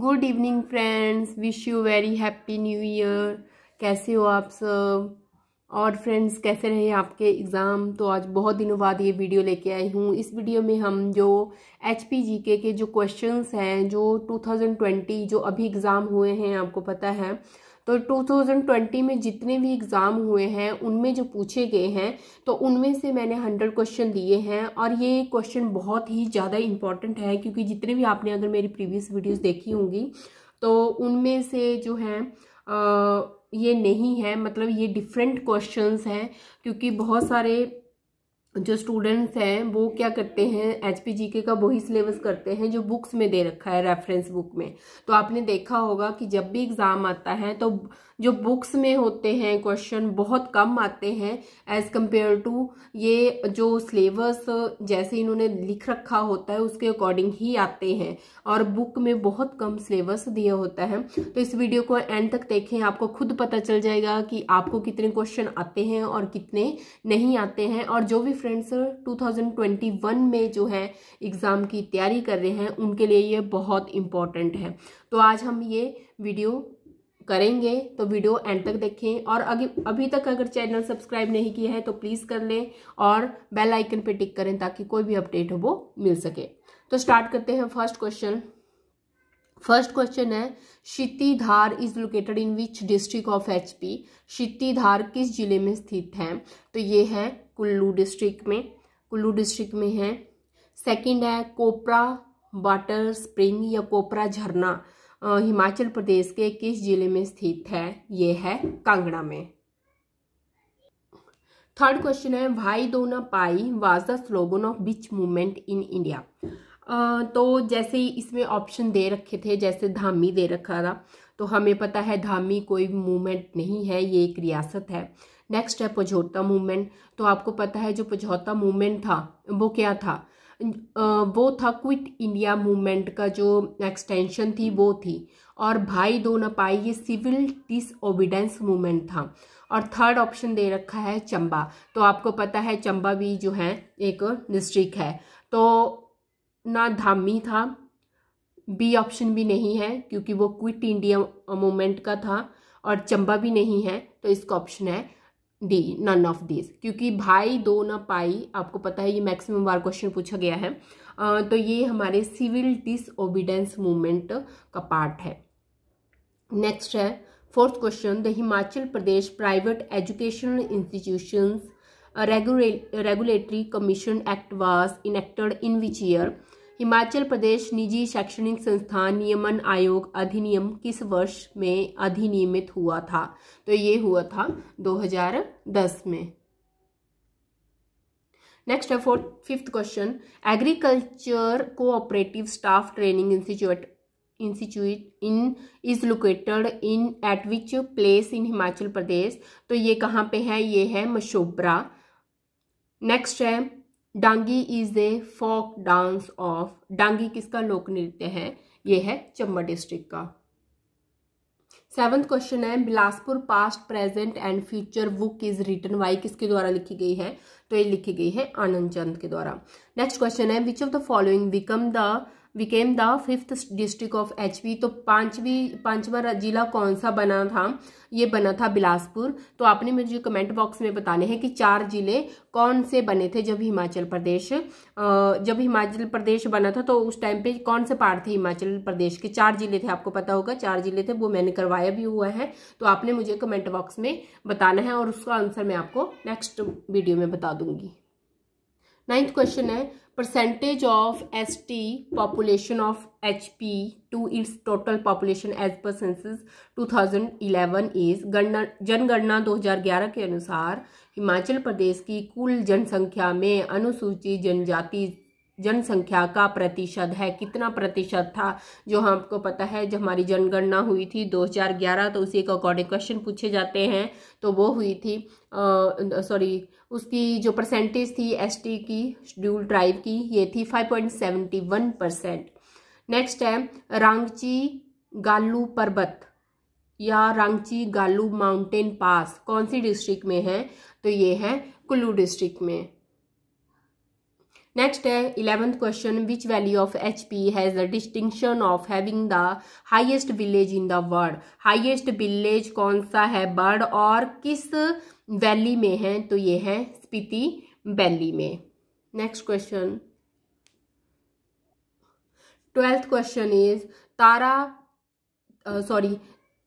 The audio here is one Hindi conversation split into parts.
Good evening friends wish you very happy new year कैसे हो आप सब और फ्रेंड्स कैसे रहे आपके एग्ज़ाम तो आज बहुत दिनों बाद ये वीडियो लेके आई हूँ इस वीडियो में हम जो एच पी जी के के जो क्वेश्चंस हैं जो 2020 जो अभी एग्ज़ाम हुए हैं आपको पता है तो 2020 में जितने भी एग्ज़ाम हुए हैं उनमें जो पूछे गए हैं तो उनमें से मैंने 100 क्वेश्चन लिए हैं और ये क्वेश्चन बहुत ही ज़्यादा इंपॉर्टेंट है क्योंकि जितने भी आपने अगर मेरी प्रीवियस वीडियोस देखी होंगी तो उनमें से जो है आ, ये नहीं है मतलब ये डिफरेंट क्वेश्चंस हैं क्योंकि बहुत सारे जो स्टूडेंट्स हैं वो क्या करते हैं एच पी जी के का वही सिलेबस करते हैं जो बुक्स में दे रखा है रेफरेंस बुक में तो आपने देखा होगा कि जब भी एग्ज़ाम आता है तो जो बुक्स में होते हैं क्वेश्चन बहुत कम आते हैं एज़ कम्पेयर टू ये जो सिलेबस जैसे इन्होंने लिख रखा होता है उसके अकॉर्डिंग ही आते हैं और बुक में बहुत कम सिलेबस दिया होता है तो इस वीडियो को एंड तक देखें आपको खुद पता चल जाएगा कि आपको कितने क्वेश्चन आते हैं और कितने नहीं आते हैं और जो भी फ्रेंड्स 2021 में जो है एग्ज़ाम की तैयारी कर रहे हैं उनके लिए ये बहुत इम्पॉर्टेंट है तो आज हम ये वीडियो करेंगे तो वीडियो एंड तक देखें और अगर अभी तक अगर चैनल सब्सक्राइब नहीं किया है तो प्लीज़ कर लें और बेल आइकन पे टिक करें ताकि कोई भी अपडेट हो वो मिल सके तो स्टार्ट करते हैं फर्स्ट क्वेश्चन फर्स्ट क्वेश्चन है Dhar is located in which district of HP Dhar किस जिले में स्थित है तो ये है कुल्लू डिस्ट्रिक्ट में कुल्लू डिस्ट्रिक्ट में है सेकंड है कोपरा वाटर स्प्रिंग या कोपरा झरना हिमाचल प्रदेश के किस जिले में स्थित है ये है कांगड़ा में थर्ड क्वेश्चन है why do or die was the slogan of which movement in India तो जैसे ही इसमें ऑप्शन दे रखे थे जैसे धामी दे रखा था तो हमें पता है धामी कोई मूवमेंट नहीं है ये एक रियासत है नेक्स्ट है पझौता मूवमेंट तो आपको पता है जो पझौता मूवमेंट था वो क्या था वो था क्विट इंडिया मूवमेंट का जो एक्सटेंशन थी वो थी और भाई दो न पाई ये सिविल डिसओबिडेंस मूवमेंट था और थर्ड ऑप्शन दे रखा है चंबा तो आपको पता है चंबा भी जो है एक डिस्ट्रिक्ट है तो ना धामी था बी ऑप्शन भी नहीं है क्योंकि वो क्विट इंडिया मूवमेंट का था और चंबा भी नहीं है तो इसका ऑप्शन है डी नन ऑफ दिस क्योंकि भाई दो ना पाई आपको पता है ये मैक्सिमम बार क्वेश्चन पूछा गया है आ, तो ये हमारे सिविल डिसओबिडेंस मूवमेंट का पार्ट है नेक्स्ट है fourth question the Himachal Pradesh private educational institutions regulatory commission act was enacted in which year Himachal Pradesh निजी शैक्षणिक संस्थान नियमन आयोग अधिनियम किस वर्ष में अधिनियमित हुआ था तो ये हुआ था 2010 में नेक्स्ट है fourth fifth question agriculture cooperative staff training institute institute in is located in at which place in Himachal Pradesh तो ये कहाँ पे है ये है मशोबरा नेक्स्ट है Dangi is the folk dance of Dangi किसका लोक नृत्य है ये है चंबा डिस्ट्रिक्ट का सेवंथ क्वेश्चन है Bilaspur past present and future book is written by किसके द्वारा लिखी गई है तो ये लिखी गई है आनंद चंद के द्वारा नेक्स्ट क्वेश्चन है which of the following become the became the fifth district of HP तो पांचवी पांचवा जिला कौन सा बना था ये बना था बिलासपुर तो आपने मुझे कमेंट बॉक्स में बताने हैं कि चार जिले कौन से बने थे जब हिमाचल प्रदेश जब हिमाचल प्रदेश बना था तो उस टाइम पे कौन से पार्ट थे हिमाचल प्रदेश के चार जिले थे आपको पता होगा चार जिले थे वो मैंने करवाया भी हुआ है तो आपने मुझे कमेंट बॉक्स में बताना है और उसका आंसर मैं आपको नेक्स्ट वीडियो में बता दूंगी नाइन्थ क्वेश्चन है percentage of S T population of H P to its total population as per census 2011 is गणना जनगणना 2011 के अनुसार हिमाचल प्रदेश की कुल जनसंख्या में अनुसूचित जनजाति जनसंख्या का प्रतिशत है कितना प्रतिशत था जो हमको पता है जो हमारी जनगणना हुई थी 2011 तो उसी के अकॉर्डिंग क्वेश्चन पूछे जाते हैं तो वो हुई थी सॉरी उसकी जो परसेंटेज थी एसटी की शेड्यूल ट्राइब की ये थी 5.71 परसेंट नेक्स्ट है रांची गालू पर्वत या रांची गालू माउंटेन पास कौन सी डिस्ट्रिक्ट में है तो ये है कुल्लू डिस्ट्रिक्ट में नेक्स्ट है eleventh question which valley of H P has the distinction of having the highest village in the world highest village कौन सा है बर्ड और किस वैली में है तो ये है स्पीति वैली में next question twelfth question is तारा सॉरी uh,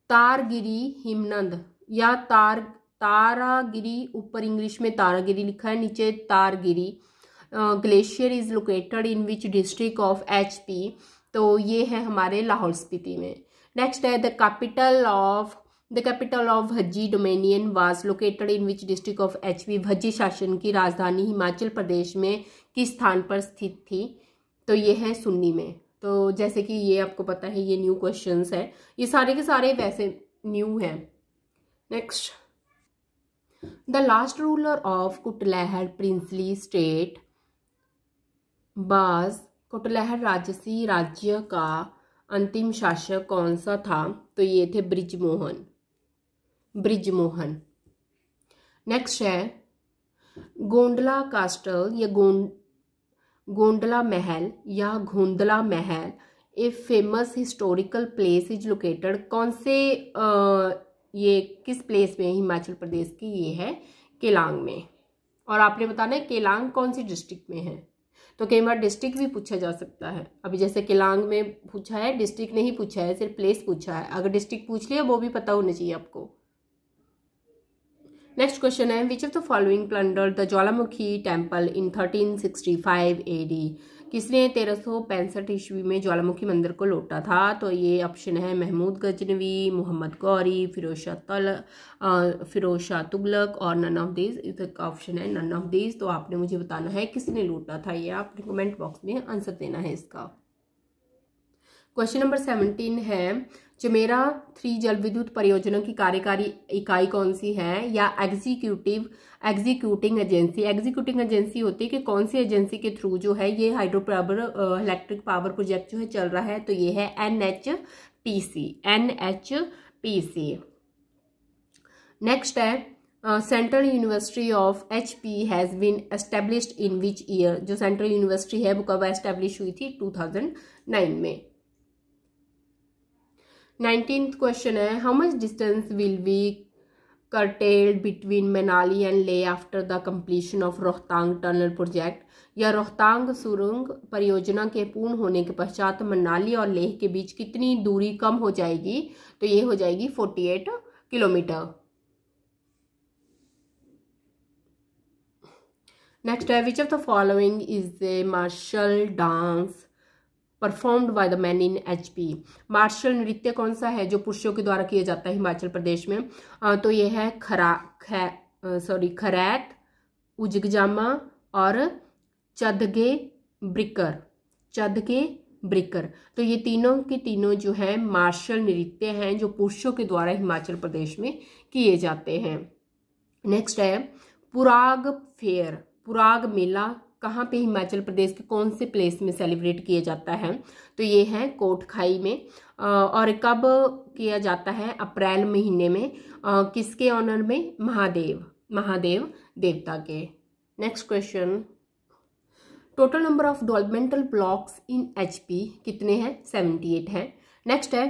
तारगिरी हिमनंद या तार तारागिरी ऊपर इंग्लिश में तारागिरी लिखा है नीचे Targiri glacier is located in which district of H P तो ये है हमारे लाहौल स्पीति में नेक्स्ट है the capital of the capital of Bhajji dominion was located in which district of H P Bhajji शासन की राजधानी हिमाचल प्रदेश में किस स्थान पर स्थित थी तो ये है सुन्नी में तो जैसे कि ये आपको पता है ये न्यू क्वेश्चन है ये सारे के सारे वैसे न्यू हैं next the last ruler of Kutlehar princely state was Kutlehar राजसी राज्य का अंतिम शासक कौन सा था तो ये थे ब्रिजमोहन ब्रिजमोहन नेक्स्ट है गोंडला कास्टल या गोंड गोंडला महल या घोंडला महल a famous historical place is located कौन से आ, ये किस प्लेस में हिमाचल प्रदेश की ये है केलांग में और आपने बताना है केलांग कौन सी डिस्ट्रिक्ट में है तो कई बार डिस्ट्रिक्ट भी पूछा जा सकता है अभी जैसे किलांग में पूछा है डिस्ट्रिक्ट नहीं पूछा है सिर्फ प्लेस पूछा है अगर डिस्ट्रिक्ट पूछ लिया वो भी पता होना चाहिए आपको नेक्स्ट क्वेश्चन है which of the following plunder the Jwalamukhi temple in thirteen sixty five A D किसने तेरह सौ ईस्वी में ज्वालामुखी मंदिर को लौटा था तो ये ऑप्शन है महमूद गजनवी मोहम्मद गौरी फिरोज शाह तल फिरोज शाह तुगलक और नन ऑफ दीज इस ऑप्शन है नन ऑफ दीज तो आपने मुझे बताना है किसने लौटा था ये आपने कमेंट बॉक्स में आंसर देना है इसका क्वेश्चन नंबर सेवनटीन है चमेरा थ्री जल विद्युत परियोजना की कार्यकारी इकाई कौन सी है या executive executing agency executing agency होती है कि कौन सी एजेंसी के थ्रू जो है ये hydro power electric power project जो है चल रहा है तो ये है N H P C N H P C next है central university of H P has been established in which year जो सेंट्रल यूनिवर्सिटी है वो कब एस्टेब्लिश हुई थी टू थाउजेंड नाइन में नाइनटीन क्वेश्चन है how much distance will be curtailed between Manali and Leh after the completion of Rohtang tunnel project या रोहतांग सुरंग परियोजना के पूर्ण होने के पश्चात मनाली और लेह के बीच कितनी दूरी कम हो जाएगी तो ये हो जाएगी फोर्टी एट किलोमीटर नेक्स्ट है which of the following is a martial dance performed by the man in H P martial नृत्य कौन सा है जो पुरुषों के द्वारा किया जाता है हिमाचल प्रदेश में आ, तो यह है खरा खै सॉरी खरैत उजगजामा और चदगे ब्रिकर चदगे ब्रिकर तो ये तीनों के तीनों जो है मार्शल नृत्य हैं जो पुरुषों के द्वारा हिमाचल प्रदेश में किए जाते हैं नेक्स्ट है पुराग फेयर पुराग मेला कहाँ पे हिमाचल प्रदेश के कौन से प्लेस में सेलिब्रेट किया जाता है तो ये है कोटखाई में और कब किया जाता है अप्रैल महीने में किसके ऑनर में महादेव महादेव देवता के next question total number of developmental blocks in HP कितने हैं सेवेंटी एट हैं नेक्स्ट है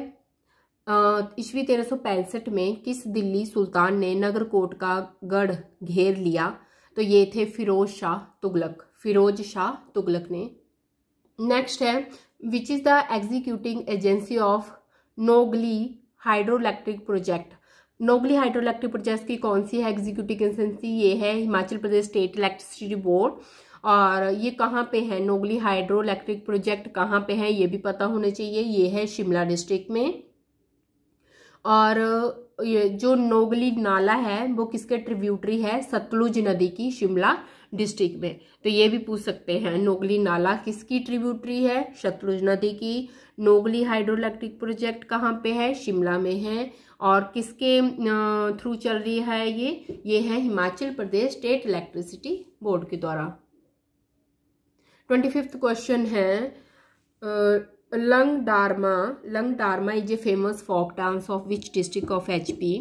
ईस्वी तेरह सौ पैंसठ में किस दिल्ली सुल्तान ने नगर कोट का गढ़ घेर लिया तो ये थे फिरोज शाह तुगलक फिरोज शाह तुगलक ने नेक्स्ट है which is the executing agency of Nogli hydro electric project Nogli hydro electric project की कौन सी है एग्जीक्यूटिव एजेंसी ये है Himachal Pradesh state electricity board और ये कहाँ पे है नोगली हाइड्रो इलेक्ट्रिक प्रोजेक्ट कहाँ पे है ये भी पता होना चाहिए ये है शिमला डिस्ट्रिक्ट में और ये जो नोगली नाला है वो किसके ट्रिब्यूटरी है सतलुज नदी की शिमला डिस्ट्रिक्ट में तो ये भी पूछ सकते हैं नोगली नाला किसकी ट्रिब्यूटरी है शतलुज नदी की नोगली हाइड्रो इलेक्ट्रिक प्रोजेक्ट कहाँ पे है शिमला में है और किसके थ्रू चल रही है ये ये है Himachal Pradesh state electricity board के द्वारा ट्वेंटी फिफ्थ क्वेश्चन है Lang Darma Lang Darma is a famous folk dance of which district of H P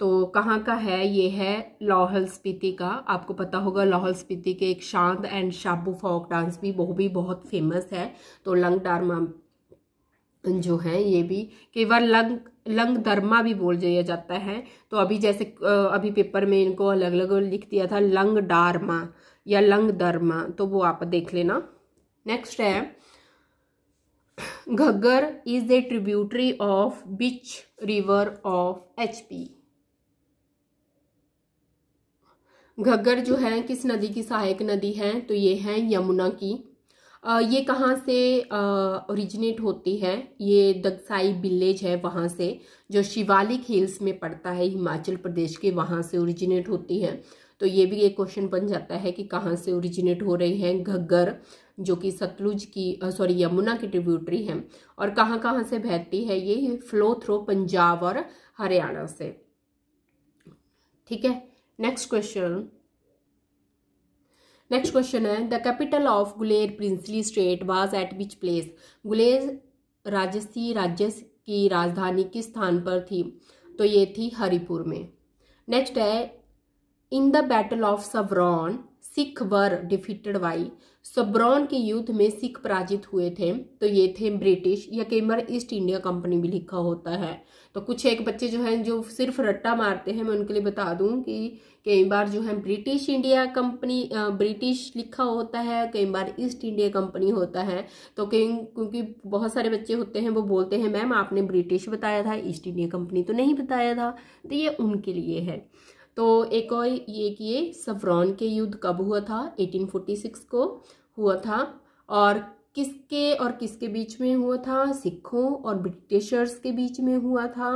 तो कहाँ का है ये है लाहौल स्पीति का आपको पता होगा लाहौल स्पीति के एक शांत एंड शाबू फोक डांस भी वो भी बहुत फेमस है तो लंग डारमा जो है ये भी कई बार लंग लंग दर्मा भी बोल दिया जाता है तो अभी जैसे अभी पेपर में इनको अलग अलग लिख दिया था लंग डारमा या लंग दर्मा तो वो आप देख लेना नेक्स्ट है Ghaggar is a tributary of which river of H P Ghaggar जो है किस नदी की सहायक नदी है तो ये है यमुना की आ, ये कहाँ से ओरिजिनेट होती है ये दगसाई विलेज है वहाँ से जो शिवालिक हिल्स में पड़ता है हिमाचल प्रदेश के वहाँ से ओरिजिनेट होती है तो ये भी एक क्वेश्चन बन जाता है कि कहाँ से ओरिजिनेट हो रही है घग्गर जो कि सतलुज की सॉरी यमुना की ट्रिब्यूटरी है और कहाँ कहाँ से बहती है ये फ्लो थ्रो पंजाब और हरियाणा से ठीक है नेक्स्ट क्वेश्चन नेक्स्ट क्वेश्चन है the capital of Guler princely state was at which place Guler राजस्थी राज्य की राजधानी किस स्थान पर थी तो ये थी हरिपुर में नेक्स्ट है in the battle of Sobraon Sikh were defeated by Sobraon के युद्ध में सिख पराजित हुए थे तो ये थे ब्रिटिश या कई बार ईस्ट इंडिया कंपनी भी लिखा होता है तो कुछ एक बच्चे जो हैं जो सिर्फ रट्टा मारते हैं मैं उनके लिए बता दूं कि कई बार जो है ब्रिटिश इंडिया कंपनी ब्रिटिश लिखा होता है कई बार ईस्ट इंडिया कंपनी होता है तो कई क्योंकि बहुत सारे बच्चे होते हैं वो बोलते हैं मैम आपने ब्रिटिश बताया था ईस्ट इंडिया कंपनी तो नहीं बताया था तो ये उनके लिए है तो एक और ये कि ये सफ्रॉन के युद्ध कब हुआ था 1846 को हुआ था और किसके और किसके बीच में हुआ था सिखों और ब्रिटिशर्स के बीच में हुआ था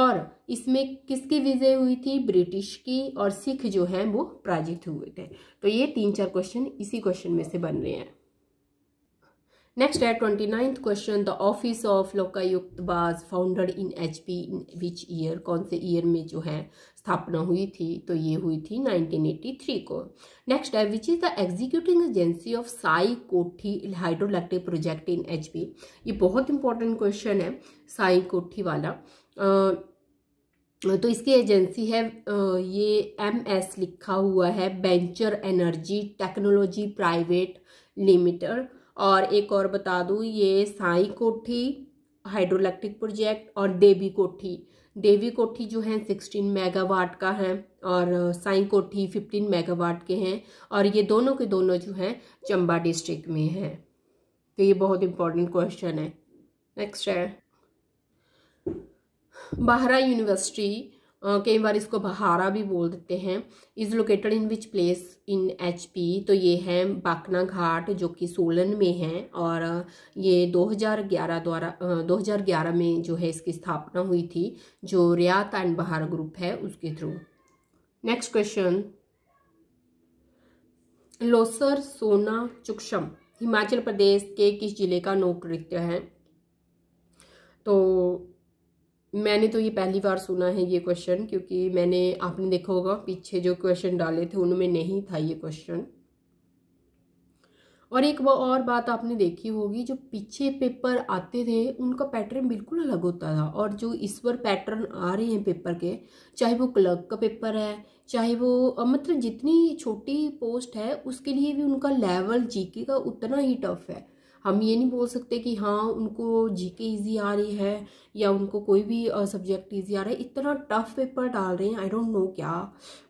और इसमें किसकी विजय हुई थी ब्रिटिश की और सिख जो हैं वो पराजित हुए थे तो ये तीन चार क्वेश्चन इसी क्वेश्चन में से बन रहे हैं Next at 29th question, the office of Lokayukta was founded in HP in which year कौन से ईयर में जो है स्थापना हुई थी तो ये हुई थी 1983 को नेक्स्ट है which is the executing agency of Sai Kothi electric project in H ये बहुत इंपॉर्टेंट क्वेश्चन है साई कोठी वाला तो इसकी एजेंसी है ये एम एस लिखा हुआ है venture energy technology private limited और एक और बता दूँ ये साई कोठी हाइड्रोलैक्ट्रिक प्रोजेक्ट और देवी कोठी देवी कोठी जो है सिक्सटीन मेगावाट का है और साई कोठी फिफ्टीन मेगावाट के हैं और ये दोनों के दोनों जो हैं चंबा डिस्ट्रिक्ट में हैं तो ये बहुत इम्पोर्टेंट क्वेश्चन है नेक्स्ट है बाहरा यूनिवर्सिटी कई बार इसको बहारा भी बोल देते हैं is located in which place in H P तो ये है बाकना घाट जो कि सोलन में है और ये 2011 द्वारा 2011 में जो है इसकी स्थापना हुई थी जो रियात एंड बहार ग्रुप है उसके थ्रू नेक्स्ट क्वेश्चन लोसर सोना चुक्षम हिमाचल प्रदेश के किस जिले का नोक नृत्य है तो मैंने तो ये पहली बार सुना है ये क्वेश्चन क्योंकि मैंने आपने देखा होगा पीछे जो क्वेश्चन डाले थे उनमें नहीं था ये क्वेश्चन और एक और बात आपने देखी होगी जो पीछे पेपर आते थे उनका पैटर्न बिल्कुल अलग होता था और जो इस बार पैटर्न आ रहे हैं पेपर के चाहे वो क्लर्क का पेपर है चाहे वो मतलब जितनी छोटी पोस्ट है उसके लिए भी उनका लेवल जीके का उतना ही टफ है हम ये नहीं बोल सकते कि हाँ उनको जीके इजी आ रही है या उनको कोई भी सब्जेक्ट इजी आ रहा है इतना टफ पेपर डाल रहे हैं आई डोंट नो क्या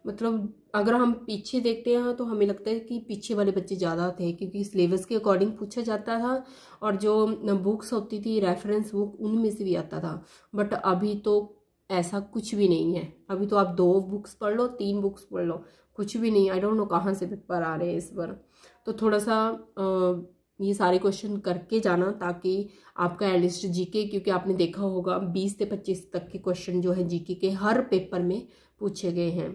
मतलब अगर हम पीछे देखते हैं तो हमें लगता है कि पीछे वाले बच्चे ज़्यादा थे क्योंकि सिलेबस के अकॉर्डिंग पूछा जाता था और जो बुक्स होती थी रेफरेंस बुक उनमें से भी आता था बट अभी तो ऐसा कुछ भी नहीं है अभी तो आप दो बुक्स पढ़ लो तीन बुक्स पढ़ लो कुछ भी नहीं आई डोंट नो कहाँ से पेपर आ रहे हैं इस बार तो थोड़ा सा आ, ये सारे क्वेश्चन करके जाना ताकि आपका एटलीस्ट जीके क्योंकि आपने देखा होगा 20 से 25 तक के क्वेश्चन जो है जीके के हर पेपर में पूछे गए हैं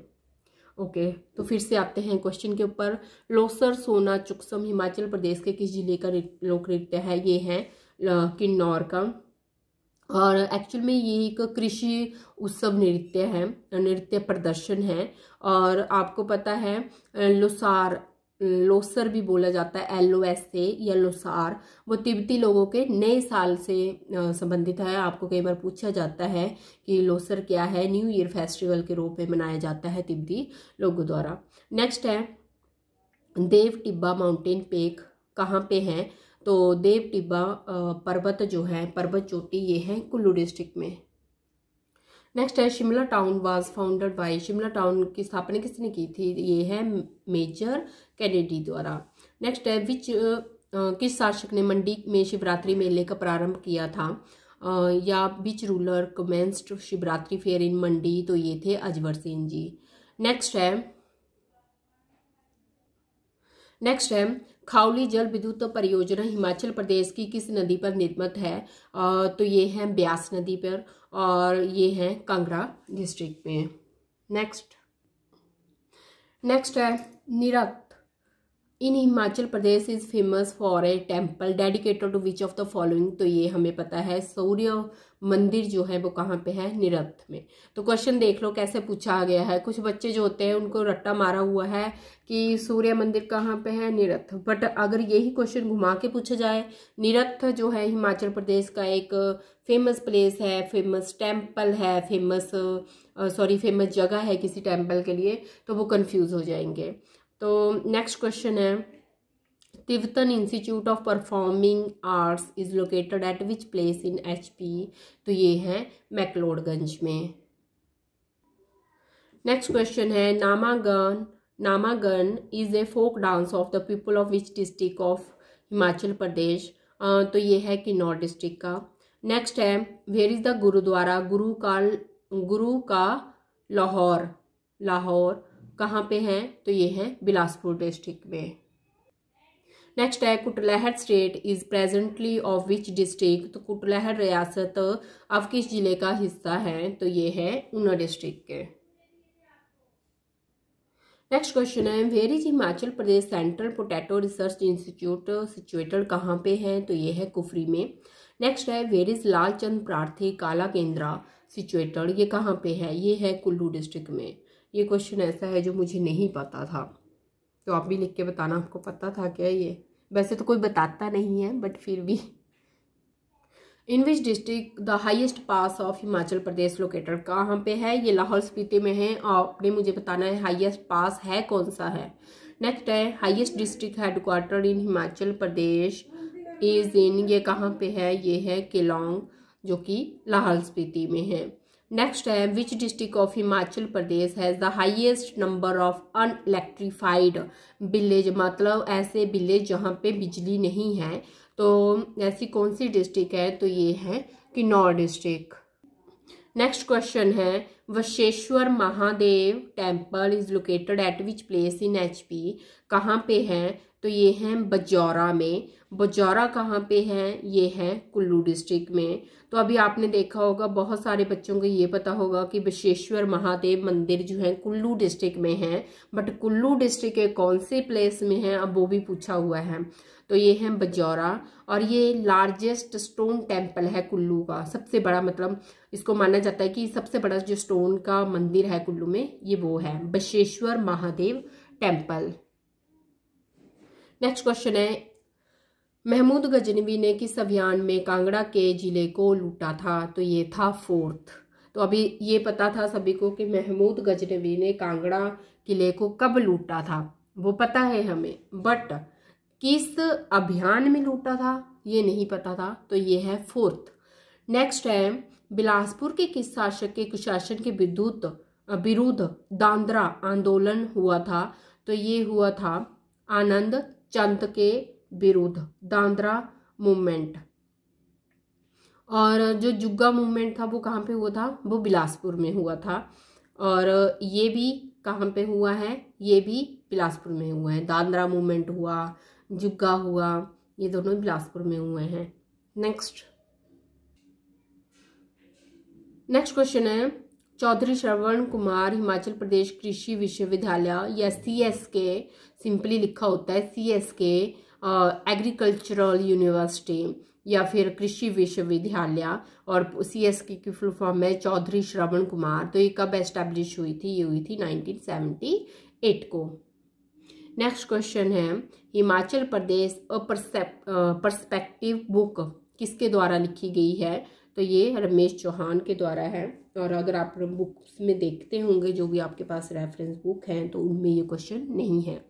ओके okay, तो फिर से आते हैं क्वेश्चन के ऊपर लोसर सोना चुकसम हिमाचल प्रदेश के किस जिले का लोक नृत्य है ये है किन्नौर का और एक्चुअल में ये एक कृषि उत्सव नृत्य है नृत्य प्रदर्शन है और आपको पता है लुसार लोसर भी बोला जाता है एल ओ एस ए या लोसार वो तिब्बती लोगों के नए साल से संबंधित है आपको कई बार पूछा जाता है कि लोसर क्या है न्यू ईयर फेस्टिवल के रूप में मनाया जाता है तिब्बती लोगों द्वारा नेक्स्ट है देव टिब्बा माउंटेन पेक कहाँ पे है तो देव टिब्बा पर्वत जो है पर्वत चोटी ये है कुल्लू डिस्ट्रिक्ट में नेक्स्ट है Shimla town was founded by Shimla town की स्थापना किसने की थी ये है मेजर कैनेडी द्वारा नेक्स्ट है विच किस शासक ने मंडी में शिवरात्रि मेले का प्रारंभ किया था आ, या which ruler commenced Shivratri fair in Mandi तो ये थे अजवर सिंह जी नेक्स्ट है नेक्स्ट है खाउली जल विद्युत परियोजना हिमाचल प्रदेश की किस नदी पर निर्मित है तो ये है ब्यास नदी पर और ये है कांगड़ा डिस्ट्रिक्ट में नेक्स्ट नेक्स्ट है Nirath in Himachal Pradesh is famous for a temple dedicated to which of the following तो ये हमें पता है सूर्य मंदिर जो है वो कहाँ पे है निरथ में तो क्वेश्चन देख लो कैसे पूछा गया है कुछ बच्चे जो होते हैं उनको रट्टा मारा हुआ है कि सूर्य मंदिर कहाँ पे है निरथ बट अगर यही क्वेश्चन घुमा के पूछा जाए निरथ जो है हिमाचल प्रदेश का एक फेमस प्लेस है फेमस टेम्पल है फेमस सॉरी फेमस जगह है किसी टेम्पल के लिए तो वो कन्फ्यूज़ हो जाएंगे तो नेक्स्ट क्वेश्चन है institute of performing arts is is at which place in H P तो ये है मैकलोडगंज में नेक्स्ट क्वेश्चन है Namagan Namagan is a folk dance of the people of which district of Himachal Pradesh तो ये है किन्नौर डिस्ट्रिक्ट का नेक्स्ट है where is the gurdwara Guru का गुरु का लाहौर लाहौर कहाँ पे है तो ये है बिलासपुर डिस्ट्रिक्ट में नेक्स्ट है Kutlehar state is presently of which district तो कुटलहर रियासत अब किस ज़िले का हिस्सा है तो ये है ऊना डिस्ट्रिक्ट के नेक्स्ट क्वेश्चन है where is Himachal Pradesh central potato research institute situated कहाँ पे है तो ये है कुफरी में नेक्स्ट है वेर इज लाल चंद प्रार्थी काला केंद्रा सिचुएटेड ये कहाँ पे है ये है कुल्लू डिस्ट्रिक्ट में ये क्वेश्चन ऐसा है जो मुझे नहीं पता था तो आप भी लिख के बताना आपको पता था क्या ये वैसे तो कोई बताता नहीं है बट फिर भी in which district the highest pass of Himachal Pradesh located कहाँ पे है ये लाहौल स्पीति में है आपने मुझे बताना है हाइएस्ट पास है कौन सा है नेक्स्ट है highest district headquarter in Himachal Pradesh is in ये कहाँ पे है ये है केलोंग जो कि लाहौल स्पीति में है नेक्स्ट है district of Himachal Pradesh has the highest number of unelectrified village मतलब ऐसे विलेज जहाँ पे बिजली नहीं है तो ऐसी कौन सी डिस्ट्रिक्ट है तो ये है किन्नौर डिस्ट्रिक्ट नेक्स्ट क्वेश्चन है Vasheshwar Mahadev temple is located at which place in H P कहाँ पे है तो ये है बजौरा में बजौरा कहाँ पे है ये है कुल्लू डिस्ट्रिक्ट में तो अभी आपने देखा होगा बहुत सारे बच्चों को ये पता होगा कि बशेश्वर महादेव मंदिर जो है कुल्लू डिस्ट्रिक्ट में है बट कुल्लू डिस्ट्रिक्ट के कौन से प्लेस में है अब वो भी पूछा हुआ है तो ये है बजौरा और ये लार्जेस्ट स्टोन टेम्पल है कुल्लू का सबसे बड़ा मतलब इसको माना जाता है कि सबसे बड़ा जो स्टोन का मंदिर है कुल्लू में ये वो है Basheshwar Mahadev temple next question है महमूद गजनबी ने किस अभियान में कांगड़ा के जिले को लूटा था तो ये था फोर्थ तो अभी ये पता था सभी को कि महमूद गजनबी ने कांगड़ा किले को कब लूटा था वो पता है हमें बट किस अभियान में लूटा था ये नहीं पता था तो ये है फोर्थ नेक्स्ट है बिलासपुर के किस शासक के कुशासन के विद्युत विरुद्ध दांद्रा आंदोलन हुआ था तो ये हुआ था आनंद चंद के विरुद्ध दांद्रा मूवमेंट और जो जुग्गा मूवमेंट था वो कहाँ पे हुआ था वो बिलासपुर में हुआ था और ये भी कहाँ पे हुआ है ये भी बिलासपुर में हुआ है दांद्रा मूवमेंट हुआ जुग्गा हुआ ये दोनों बिलासपुर में हुए हैं नेक्स्ट नेक्स्ट क्वेश्चन है चौधरी श्रवण कुमार हिमाचल प्रदेश कृषि विश्वविद्यालय या सी एस के सिंपली लिखा होता है C S K agricultural university या फिर कृषि विश्वविद्यालय और सी एस के की फुल फॉर्म है चौधरी श्रवण कुमार तो ये कब एस्टेब्लिश हुई थी ये हुई थी 1978 को नेक्स्ट क्वेश्चन है हिमाचल प्रदेश परस्पेक्टिव बुक किसके द्वारा लिखी गई है तो ये रमेश चौहान के द्वारा है और अगर आप बुक्स में देखते होंगे जो भी आपके पास रेफरेंस बुक हैं तो उनमें ये क्वेश्चन नहीं है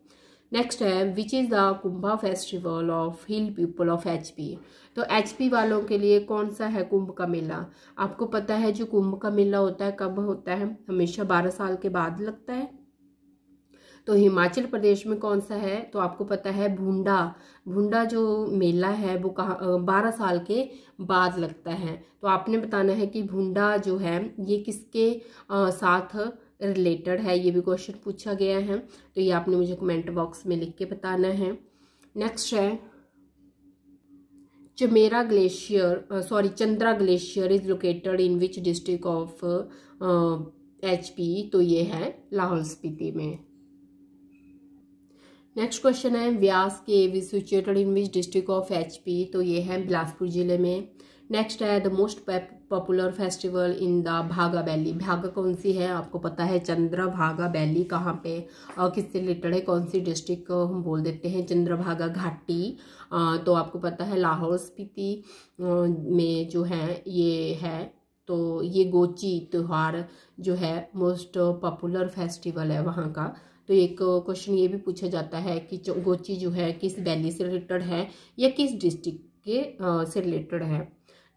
नेक्स्ट है which is the Kumbha festival of hill people of H P तो एच पी वालों के लिए कौन सा है कुंभ का मेला आपको पता है जो कुंभ का मेला होता है कब होता है हमेशा बारह साल के बाद लगता है तो हिमाचल प्रदेश में कौन सा है तो आपको पता है भूडा भूडा जो मेला है वो कहाँ बारह साल के बाद लगता है तो आपने बताना है कि भूडा जो है ये किसके आ, साथ रिलेटेड है ये भी क्वेश्चन पूछा गया है तो ये आपने मुझे कमेंट बॉक्स में लिख के बताना है नेक्स्ट है Chamera glacier sorry Chandra glacier is located in which district of H P तो ये है लाहौल स्पीति में नेक्स्ट क्वेश्चन है Vyas cave is situated in which district of H P तो ये है बिलासपुर जिले में नेक्स्ट है the most popular festival in the Bhaga valley Bhaga कौन सी है आपको पता है भागा वैली कहाँ पे और किससे रिलेटेड है कौन सी डिस्ट्रिक्ट को हम बोल देते हैं चंद्रभागा घाटी तो आपको पता है लाहौल स्पीति में जो है ये है तो ये गोची त्यौहार जो है मोस्ट पॉपुलर फेस्टिवल है वहाँ का तो एक क्वेश्चन ये भी पूछा जाता है कि गोची जो है किस वैली से रिलेटेड है या किस डिस्ट्रिक्ट के से रिलेटेड है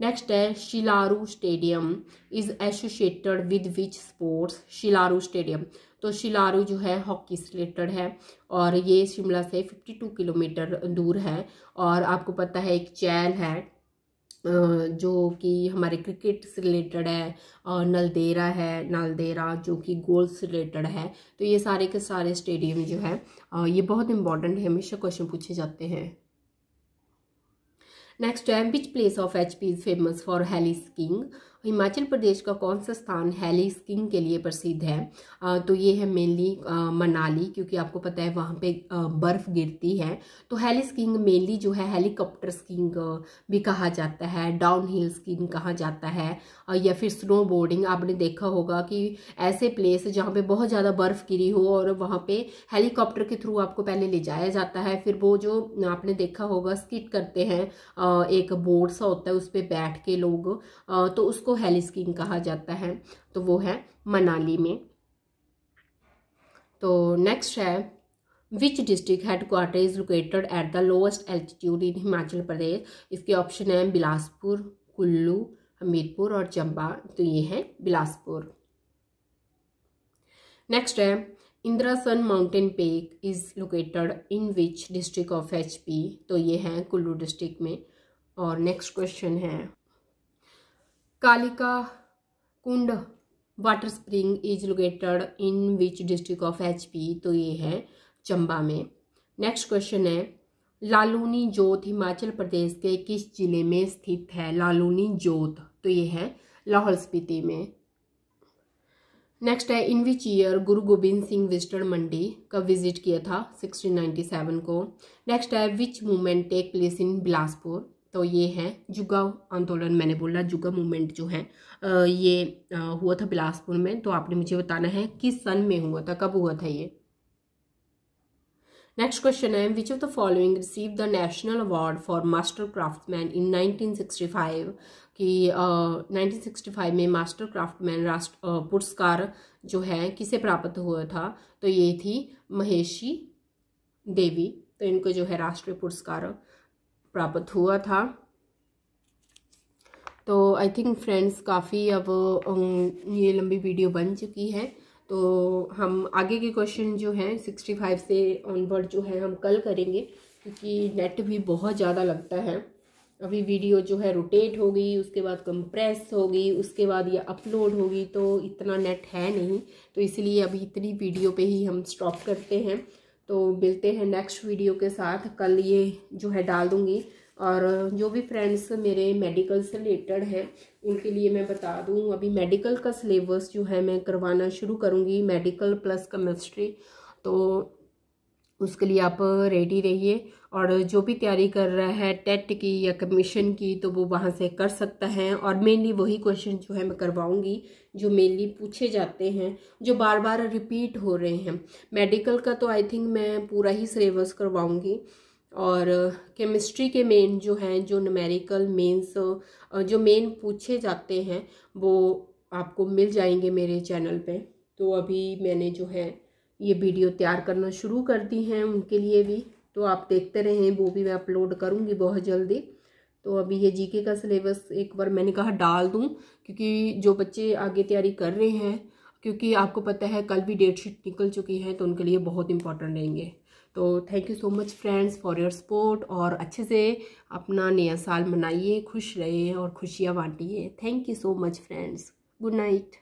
नेक्स्ट है Shilaru stadium is associated with which sports Shilaru stadium तो शिलारू जो है हॉकी से रिलेटेड है और ये शिमला से 52 किलोमीटर दूर है और आपको पता है एक चैल है जो कि हमारे क्रिकेट से रिलेटेड है और नलदेरा है नलदेरा जो कि गोल से रिलेटेड है तो ये सारे के सारे स्टेडियम जो है ये बहुत इंपॉर्टेंट है हमेशा क्वेश्चन पूछे जाते हैं Next, which place of HP is famous for heli skiing. Himachal Pradesh का कौन सा स्थान हैली स्कीइंग के लिए प्रसिद्ध है तो ये है मेनली मनाली क्योंकि आपको पता है वहाँ पे बर्फ़ गिरती है तो हैली स्कीइंग मेनली जो है हेलीकॉप्टर स्कीइंग भी कहा जाता है डाउन हिल स्कीइंग कहा जाता है या फिर स्नो बोर्डिंग आपने देखा होगा कि ऐसे प्लेस जहाँ पे बहुत ज़्यादा बर्फ़ गिरी हो और वहाँ पे हेलीकॉप्टर के थ्रू आपको पहले ले जाया जाता है फिर वो जो आपने देखा होगा स्किट करते हैं एक बोर्ड सा होता है उस पर बैठ के लोग तो उसको जिसको हेल स्कीइंग कहा जाता है तो वो है मनाली में तो नेक्स्ट है which district headquarter is located at the lowest altitude in Himachal Pradesh इसके ऑप्शन है बिलासपुर कुल्लू हमीरपुर और चंबा तो ये है बिलासपुर नेक्स्ट है Indrasan mountain peak is located in which district of H P तो ये है कुल्लू डिस्ट्रिक्ट में और नेक्स्ट क्वेश्चन है Kalika Kund water spring is located in which district of HP तो ये है चंबा में नेक्स्ट क्वेश्चन है लालूनी जोत हिमाचल प्रदेश के किस जिले में स्थित है लालूनी जोत तो ये है लाहौल स्पीति में नेक्स्ट है इन विच ईयर गुरु गोबिंद सिंह विजिटर मंडी का विजिट किया था 1697 को नेक्स्ट है which movement take place in Bilaspur तो ये हैं जुगा आंदोलन मैंने बोला जुगा मूवमेंट जो है ये हुआ था बिलासपुर में तो आपने मुझे बताना है किस सन में हुआ था कब हुआ था ये नेक्स्ट क्वेश्चन है which of the following receive the national award for master craftsman in nineteen sixty की कि सिक्सटी फाइव में मास्टर क्राफ्टमैन राष्ट्र पुरस्कार जो है किसे प्राप्त हुआ था तो ये थी महेशी देवी तो इनको जो है राष्ट्रीय पुरस्कार प्राप्त हुआ था तो आई थिंक फ्रेंड्स काफ़ी अब ये लंबी वीडियो बन चुकी है तो हम आगे के क्वेश्चन जो हैं सिक्सटी फाइव से ऑनवर्ड जो है हम कल करेंगे क्योंकि नेट भी बहुत ज़्यादा लगता है अभी वीडियो जो है रोटेट होगी उसके बाद कंप्रेस होगी उसके बाद ये अपलोड होगी तो इतना नेट है नहीं तो इसलिए अभी इतनी वीडियो पे ही हम स्टॉप करते हैं तो मिलते हैं नेक्स्ट वीडियो के साथ कल ये जो है डाल दूँगी और जो भी फ्रेंड्स मेरे मेडिकल से रिलेटेड हैं उनके लिए मैं बता दूँ अभी मेडिकल का सिलेबस जो है मैं करवाना शुरू करूँगी मेडिकल प्लस केमिस्ट्री तो उसके लिए आप रेडी रहिए और जो भी तैयारी कर रहा है टेट की या कमीशन की तो वो वहाँ से कर सकता है और मेनली वही क्वेश्चन जो है मैं करवाऊँगी जो मेनली पूछे जाते हैं जो बार बार रिपीट हो रहे हैं मेडिकल का तो आई थिंक मैं पूरा ही सिलेबस करवाऊँगी और केमिस्ट्री के मेन जो हैं जो नमेरिकल मेन्स जो मेन पूछे जाते हैं वो आपको मिल जाएंगे मेरे चैनल पे तो अभी मैंने जो है ये वीडियो तैयार करना शुरू कर दी हैं उनके लिए भी तो आप देखते रहें वो भी मैं अपलोड करूँगी बहुत जल्दी तो अभी ये जीके का सिलेबस एक बार मैंने कहा डाल दूँ क्योंकि जो बच्चे आगे तैयारी कर रहे हैं क्योंकि आपको पता है कल भी डेट शीट निकल चुकी है तो उनके लिए बहुत इंपॉर्टेंट रहेंगे तो thank you so much friends for your support और अच्छे से अपना नया साल मनाइए खुश रहिए और खुशियाँ बांटिए thank you so much friends good night